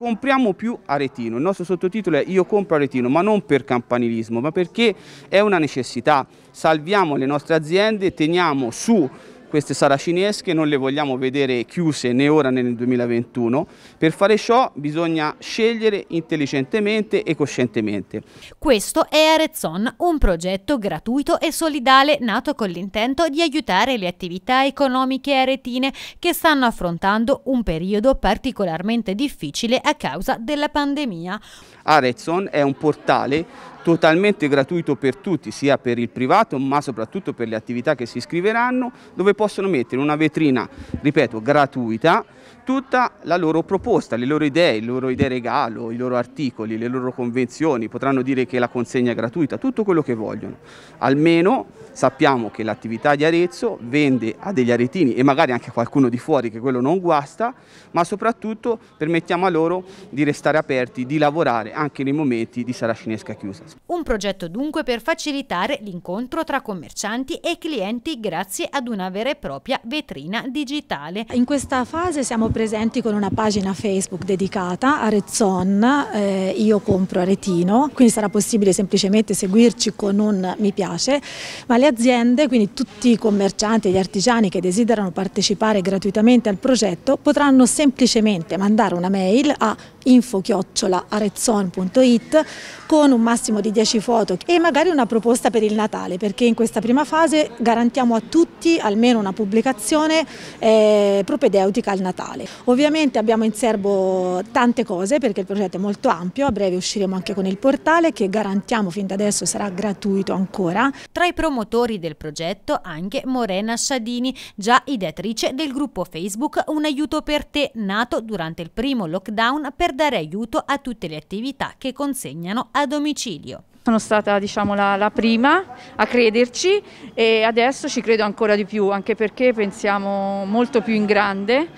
Compriamo più Aretino, il nostro sottotitolo è Io compro Aretino, ma non per campanilismo, ma perché è una necessità. Salviamo le nostre aziende, teniamo su queste saracinesche non le vogliamo vedere chiuse né ora né nel 2021. Per fare ciò bisogna scegliere intelligentemente e coscientemente. Questo è Arezzon, un progetto gratuito e solidale nato con l'intento di aiutare le attività economiche aretine che stanno affrontando un periodo particolarmente difficile a causa della pandemia. Arezzon è un portale totalmente gratuito per tutti, sia per il privato ma soprattutto per le attività che si iscriveranno, dove possono mettere una vetrina, ripeto, gratuita tutta la loro proposta, le loro idee, le loro idee regalo, i loro articoli, le loro convenzioni, potranno dire che la consegna è gratuita, tutto quello che vogliono. Almeno sappiamo che l'attività di Arezzo vende a degli aretini e magari anche a qualcuno di fuori che quello non guasta, ma soprattutto permettiamo a loro di restare aperti, di lavorare anche nei momenti di saracinesca chiusa. Un progetto dunque per facilitare l'incontro tra commercianti e clienti grazie ad una vera e propria vetrina digitale. In questa fase siamo siamo presenti con una pagina Facebook dedicata a Rezzon, eh, io compro Aretino, quindi sarà possibile semplicemente seguirci con un mi piace, ma le aziende, quindi tutti i commercianti e gli artigiani che desiderano partecipare gratuitamente al progetto potranno semplicemente mandare una mail a info-arezzon.it con un massimo di 10 foto e magari una proposta per il Natale perché in questa prima fase garantiamo a tutti almeno una pubblicazione eh, propedeutica al Natale. Ovviamente abbiamo in serbo tante cose perché il progetto è molto ampio, a breve usciremo anche con il portale che garantiamo fin da adesso sarà gratuito ancora. Tra i promotori del progetto anche Morena Sciadini, già ideatrice del gruppo Facebook Un aiuto per te, nato durante il primo lockdown per dare aiuto a tutte le attività che consegnano a domicilio. Sono stata diciamo, la, la, prima a crederci e adesso ci credo ancora di più, anche perché pensiamo molto più in grande,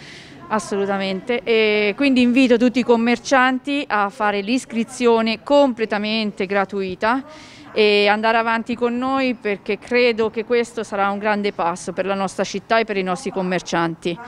assolutamente. E quindi invito tutti i commercianti a fare l'iscrizione completamente gratuita e andare avanti con noi perché credo che questo sarà un grande passo per la nostra città e per i nostri commercianti.